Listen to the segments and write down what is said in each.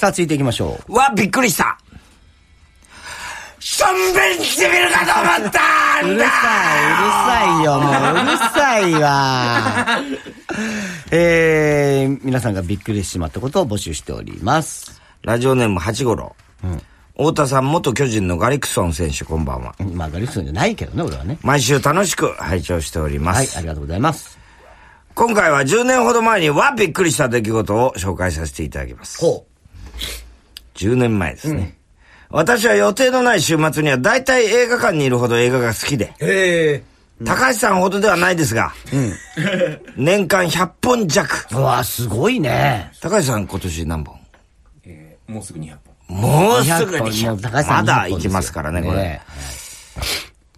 さあ、続いていきましょう。わ、びっくりしたしょんべんしてみるかと思ったんだうるさい、うるさいよ、もう、うるさいわ。えー、皆さんがびっくりしてしまったことを募集しております。ラジオネーム八五郎。うん。太田さん、元巨人のガリクソン選手、こんばんは。まあ、ガリクソンじゃないけどね、俺はね。毎週楽しく拝聴しております。はい、ありがとうございます。今回は10年ほど前に、わ、びっくりした出来事を紹介させていただきます。ほう。10年前ですね。うん、私は予定のない週末には大体映画館にいるほど映画が好きで。へー。高橋さんほどではないですが、うん、年間100本弱。うわ、すごいね。高橋さん今年何本えー、もうすぐ200本。もうすぐ200本。本まだ行きますからね、これ。ね、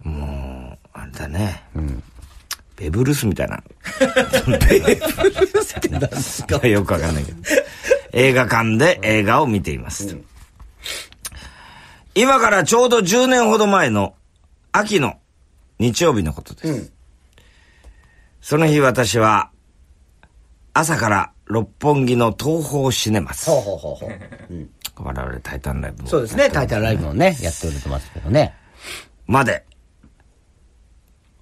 はい、もう、あれだね。うんベブルスみたいな。ベブルスって何ですかよくわかんないけど。映画館で映画を見ています。うん、今からちょうど10年ほど前の秋の日曜日のことです。うん、その日私は朝から六本木の東宝シネマス。ほうほうほうほう。うん、我々タイタンライブも、ね、そうですね、タイタンライブもね、やっておりますけどね。まで、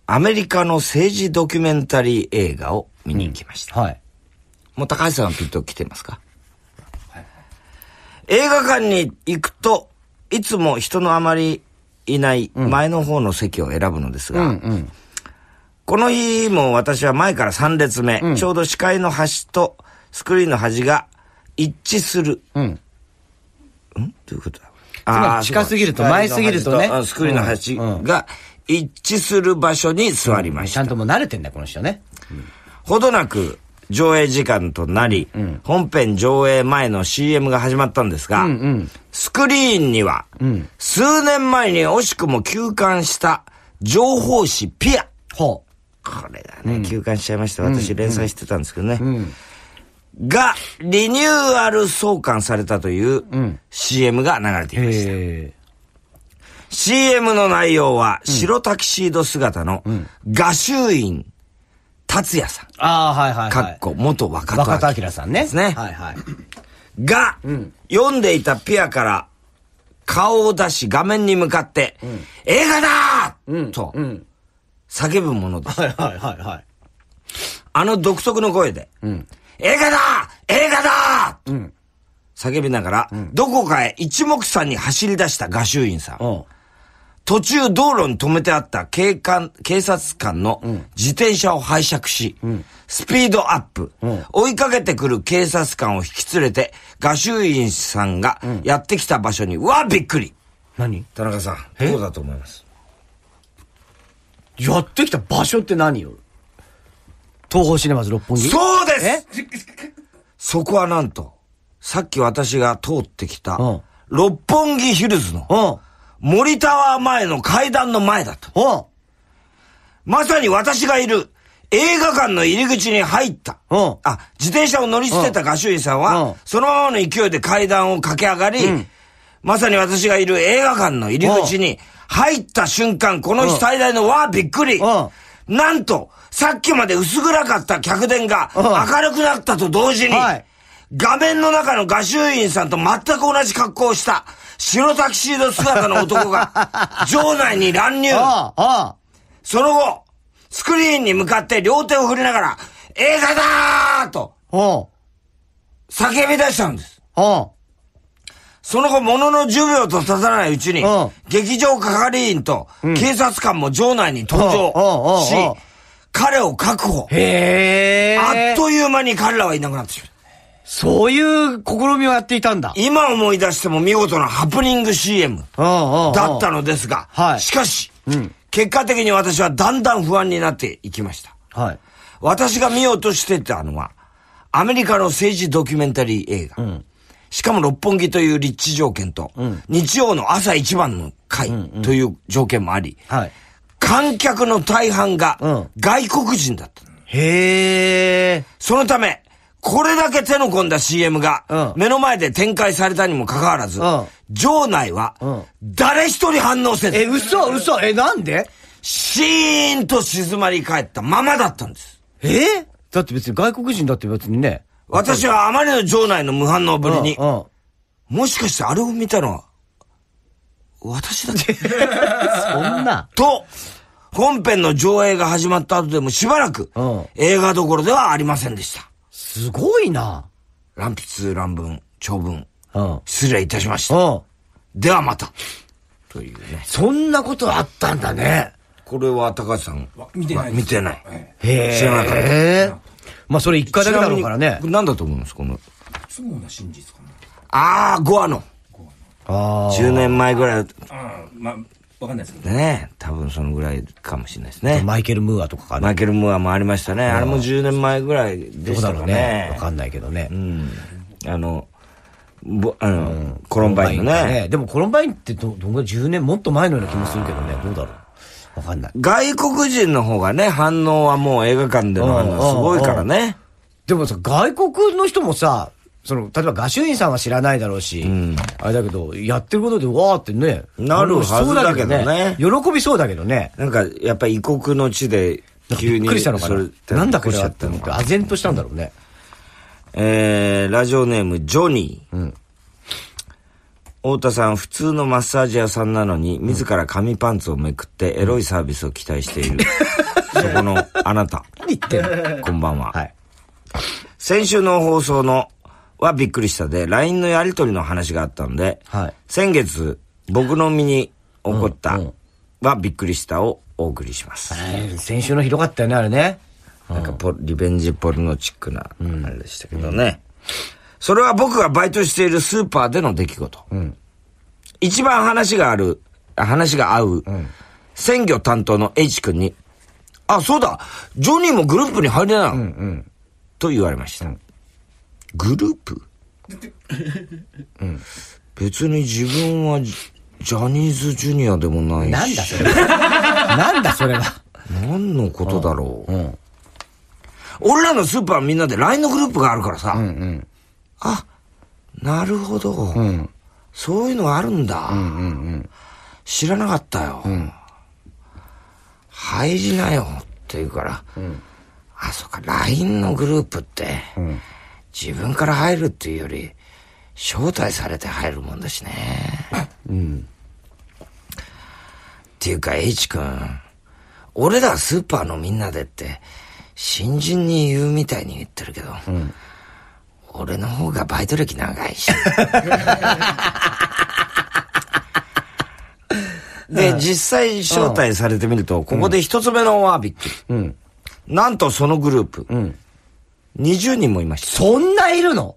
アメリカの政治ドキュメンタリー映画を見に行きました。うん、はい。もう高橋さんはピンと来てますか映画館に行くと、いつも人のあまりいない前の方の席を選ぶのですが、うんうん、この日も私は前から3列目、うん、ちょうど視界の端とスクリーンの端が一致する。うん。んどういうことだああ、近すぎると、前すぎるとね。スクリーンの端が一致する場所に座りました。うんうん、ちゃんともう慣れてんだ、この人ね。ほどなく、上映時間となり、うん、本編上映前の CM が始まったんですが、うんうん、スクリーンには、うん、数年前に惜しくも休刊した情報誌ピア。ほう。これがね、うん、休刊しちゃいました。私連載してたんですけどね。が、リニューアル創刊されたという CM が流れていました。えー CM の内容は白タキシード姿の画集員達也さん。ああ、はいはい、はい。かっこ、元若田明。若田明さんね。ですね。はいはい。が、うん、読んでいたピアから、顔を出し画面に向かって、うん、映画だと、叫ぶものです。はいはいはいはい。あの独特の声で、うん、映画だ映画だ、うん、叫びながら、どこかへ一目散に走り出した画集員さん途中道路に止めてあった警官、警察官の自転車を拝借し、スピードアップ、追いかけてくる警察官を引き連れて、画集員さんがやってきた場所に、うわあびっくり何田中さん、どうだと思いますやってきた場所って何よ東方シネマズ六本木そうですそこはなんと、さっき私が通ってきた、六本木ヒルズの、森タワー前の階段の前だと。おまさに私がいる映画館の入り口に入った。あ、自転車を乗り捨てた画集員さんは、そのままの勢いで階段を駆け上がり、うん、まさに私がいる映画館の入り口に入った瞬間、この日最大のわーびっくり。なんと、さっきまで薄暗かった客電が明るくなったと同時に、画面の中の画集員さんと全く同じ格好をした白タキシード姿の男が、場 内に乱入。ああその後、スクリーンに向かって両手を振りながら、映画だーと、叫び出したんです。その後、ものの10秒と経たないうちに、劇場係員と警察官も場内に登場し、彼を確保。へあっという間に彼らはいなくなってしまった。そういう試みをやっていたんだ。今思い出しても見事なハプニング CM だったのですが、しかし、うん、結果的に私はだんだん不安になっていきました。はい、私が見ようとしてたのは、アメリカの政治ドキュメンタリー映画。うん、しかも六本木という立地条件と、うん、日曜の朝一番の会という条件もあり、うんうんはい、観客の大半が外国人だった。へー。そのため、これだけ手の込んだ CM が、目の前で展開されたにもかかわらず、場内は、誰一人反応せず。え、嘘嘘え、なんでシーンと静まり返ったままだったんです。えだって別に外国人だって別にね。私はあまりの場内の無反応ぶりに、もしかしてあれを見たのは、私だけ そんな。と、本編の上映が始まった後でもしばらく、映画どころではありませんでした。すごいな。乱筆、乱文、長文。うん。失礼いたしました。うん。ではまた。というね。そんなことあったんだね。これは高橋さん。見てない。見てない。へえ。知らなかった。へまあそれ一回だけだろうからね。何だと思うんですこの。素直な真実かな。ああ、ゴアの。ああ。10年前ぐらいうん。わかんないですけどね。多分そのぐらいかもしれないですね。マイケル・ムーアとかかマイケル・ムーアもありましたね。あれも10年前ぐらいでしたかね。わ、かんないけどね。あの、ぼあの、コロンバインのね、ね、でもコロンバインってど、どんぐらい10年もっと前のような気もするけどね。どうだろう。わかんない。外国人の方がね、反応はもう映画館での反応すごいからね。でもさ、外国の人もさ、その、例えば画集員さんは知らないだろうし、うん、あれだけど、やってることでわーってね、なるはずだけどね。喜びそうだけどね。なんか、やっぱり異国の地で、急に。びっくりしたのかな。なんだこれはって思って、唖然としたんだろうね。えー、ラジオネーム、ジョニー。うん。太田さん、普通のマッサージ屋さんなのに、自ら紙パンツをめくって、エロいサービスを期待している。そこの、あなた。何言ってんのこんばんは。はい。先週の放送のはびっくりしたで、LINE のやりとりの話があったんで、はい、先月、僕の身に起こったはびっくりしたをお送りします。先週のひどかったよね、あれね。なんかポ、リベンジポルノチックな、あれでしたけどね、うん。それは僕がバイトしているスーパーでの出来事。うん、一番話がある、話が合う、鮮魚担当の H 君に、あ、そうだジョニーもグループに入れないの、うんうん、と言われました。グループうん。別に自分はジャニーズジュニアでもないし。なんだそれは。なんだそれは。何のことだろう。うん、俺らのスーパーみんなで LINE のグループがあるからさ。うんうん、あ、なるほど、うん。そういうのあるんだ。うんうんうん、知らなかったよ。うん、入りなよって言うから。あ、そっか、LINE のグループって。自分から入るっていうより、招待されて入るもんだしね。うん。っていうか、H 君、俺らスーパーのみんなでって、新人に言うみたいに言ってるけど、うん、俺の方がバイト歴長いし。で、実際招待されてみると、ここで一つ目のお詫びック。うん、なんとそのグループ。うん20人もいました。そんないるの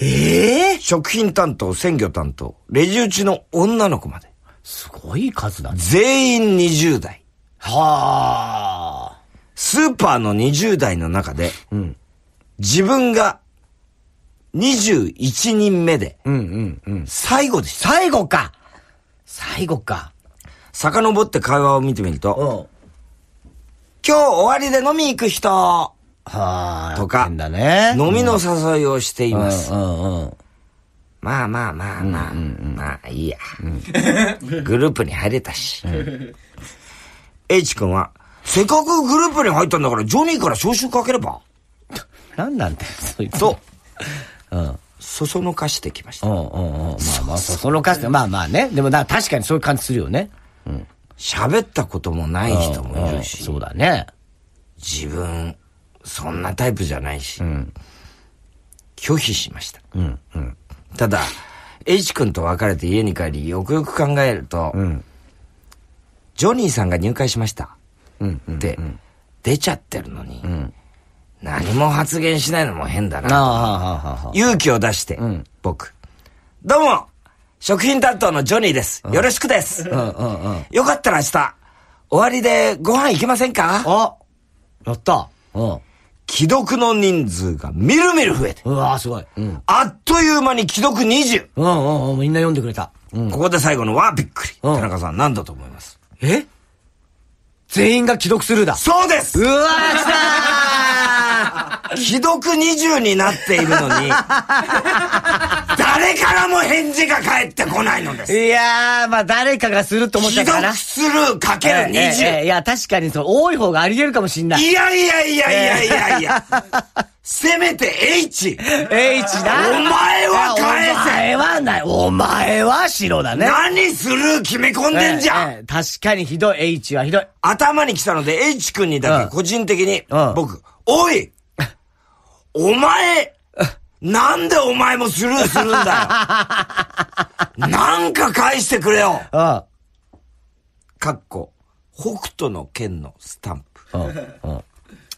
ええー、食品担当、鮮魚担当、レジ打ちの女の子まで。すごい数だね。全員20代。はあ。スーパーの20代の中で、うん、自分が21人目で、うんうんうん、最後です。最後か最後か。遡って会話を見てみると、今日終わりで飲み行く人はあ、とか、ね、飲みの誘いをしています。うんうんうん、まあまあまあまあ、うんうんまあいいや、うん、グループに入れたし。H 君は、せっかくグループに入ったんだから、ジョニーから招集かければ。なんなんだよ、そいつ。そう。うん。そそのかしてきました。うんうんうん。まあまあ、そそのかして、まあまあね。でもな、確かにそういう感じするよね。うん。喋ったこともない人もいるし。うんうん、そうだね。自分、そんなタイプじゃないし、うん、拒否しました。うんうん、ただ、H 君と別れて家に帰り、よくよく考えると、うん、ジョニーさんが入会しました。うんうんうん、で、出ちゃってるのに、うん、何も発言しないのも変だな。勇気を出して、うん、僕。どうも食品担当のジョニーです。よろしくです。うんうんうん、よかったら明日、終わりでご飯行けませんかあやった。うん。既読の人数がみるみる増えて。うわすごい。うん、あっという間に既読20。うんうんうん、みんな読んでくれた。うん、ここで最後のはびっくり。うん、田中さん、何だと思いますえ全員が既読するだ。そうですうわ来たー 既読20になっているのに。誰からも返事が返ってこないのです。いやー、まあ誰かがすると思ったから。既読スルーかける20。えー、えー、いや、確かにそう、多い方があり得るかもしんない。いやいやいやいやいやいや。せめて H。H だ。お前は返せ。お前はない。お前は白だね。何する決め込んでんじゃん、えーえー、確かにひどい。H はひどい。頭に来たので H 君にだけ個人的に、うん、僕、おいお前、なんでお前もスルーするんだよ なんか返してくれよかっこ、北斗の剣のスタンプ。ああ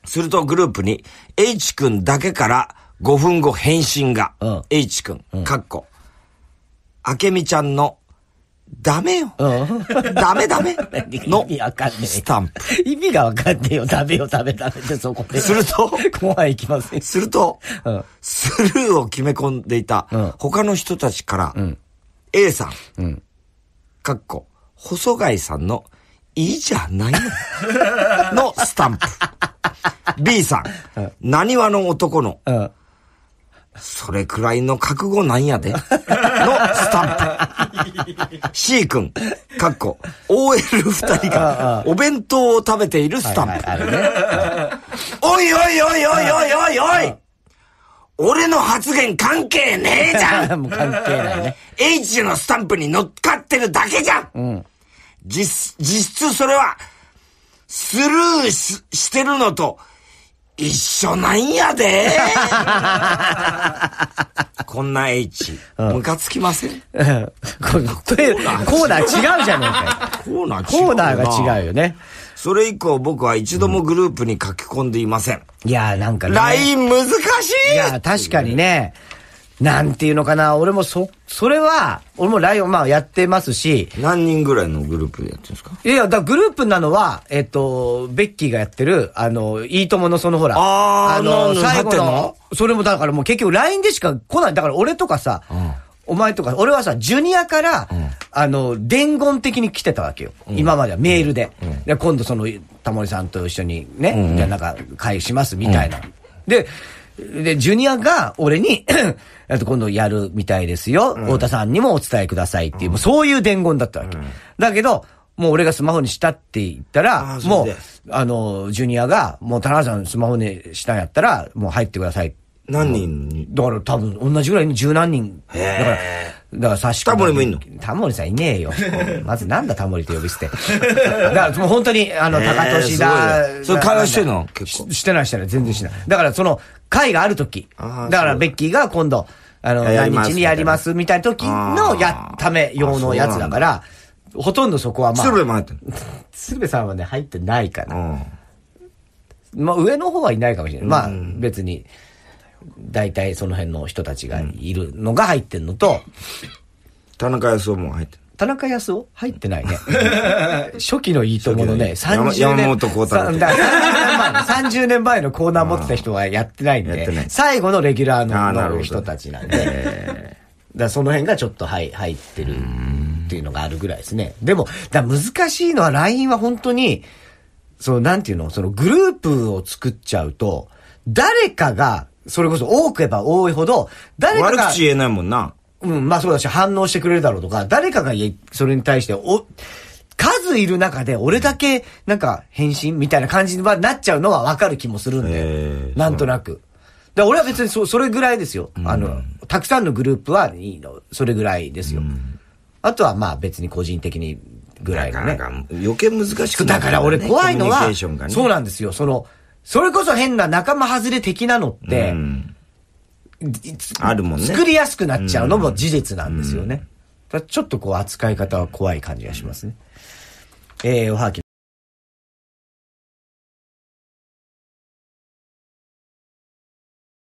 するとグループに、H 君だけから5分後返信が。ああ H 君、かっこ、あけみちゃんのダメよ。ダメダメ。の、意味わかんねえ。スタンプ。意味がわかんねえよ。ダメよ、ダメダメってそこで。すると、後半行きますね。すると、うん、スルーを決め込んでいた、他の人たちから、うん、A さん、かっこ、細貝さんの、いいじゃないの、のスタンプ。B さん、なにわの男の、うんそれくらいの覚悟なんやで。のスタンプ。C 君、かっこ、OL2 人がお弁当を食べているスタンプ。おいおいおいおいおいおいおい俺の発言関係ねえじゃん もう関係ないね。H のスタンプに乗っかってるだけじゃん、うん、実、実質それは、スルーししてるのと、一緒なんやで こんな H、うん、ムカつきません コーナー違うじゃねえかコーナー違う。コーナーが違うよね。それ以降僕は一度もグループに書き込んでいません。うん、いやーなんかね。LINE 難しいいや確かにね。なんていうのかな、俺もそ、それは、俺もライオン、まあやってますし。何人ぐらいのグループでやってるんですかいやいや、だグループなのは、えっと、ベッキーがやってる、あの、いいとものそのほら。ああの、最後のそれもだからもう結局 LINE でしか来ない。だから俺とかさ、うん、お前とか、俺はさ、ジュニアから、うん、あの、伝言的に来てたわけよ。うん、今まではメールで。で、今度その、タモリさんと一緒にね、じゃなんか、会しますみたいな。で、で、ジュニアが俺に っと今度やるみたいですよ。うん、太田さんにもお伝えくださいっていう、うん、うそういう伝言だったわけ。うん、だけど、もう俺がスマホにしたって言ったら、もう、あの、ジュニアが、もう田中さんスマホにしたんやったら、もう入ってください。何人にだから多分同じぐらいに十何人。だから、だから差しタモリもいんのタモリさんいねえよ。まずなんだタモリと呼び捨て。だからもう本当に、あの、高俊だ。それ会話してんの結構。してないしてない、全然しない。だからその、会がある時。だからベッキーが今度、あの、何日にやりますみたいな時のや、ため用のやつだから、ほとんどそこはまあ。鶴瓶も入ってる鶴瓶さんはね、入ってないかな。まあ上の方はいないかもしれない。まあ別に、大体その辺の人たちがいるのが入ってるのと、田中康夫も入ってる。田中康夫入ってないね。初期のいいとものね、30年。30年前のコーナー持ってた人はやってないんで、最後のレギュラーの人たちなんで、だその辺がちょっと入入ってるっていうのがあるぐらいですね。でも、だ難しいのは LINE は本当に、そのなんていうの、そのグループを作っちゃうと、誰かが、それこそ多くえば多いほど、誰かが。悪口言えないもんな。うん、まあそうだし、反応してくれるだろうとか、誰かがそれに対して、お、数いる中で俺だけ、なんか、返信みたいな感じにはなっちゃうのはわかる気もするんで、なんとなく。で、俺は別にそ、それぐらいですよ。あの、たくさんのグループはいいの、それぐらいですよ。あとはまあ別に個人的にぐらいがね。余計難しくな、ね、だから俺怖いのは、ね、そうなんですよ。その、それこそ変な仲間外れ的なのって、うんあるもんね。作りやすくなっちゃうのも事実なんですよね。うん、ちょっとこう扱い方は怖い感じがしますね。えー、おはぎ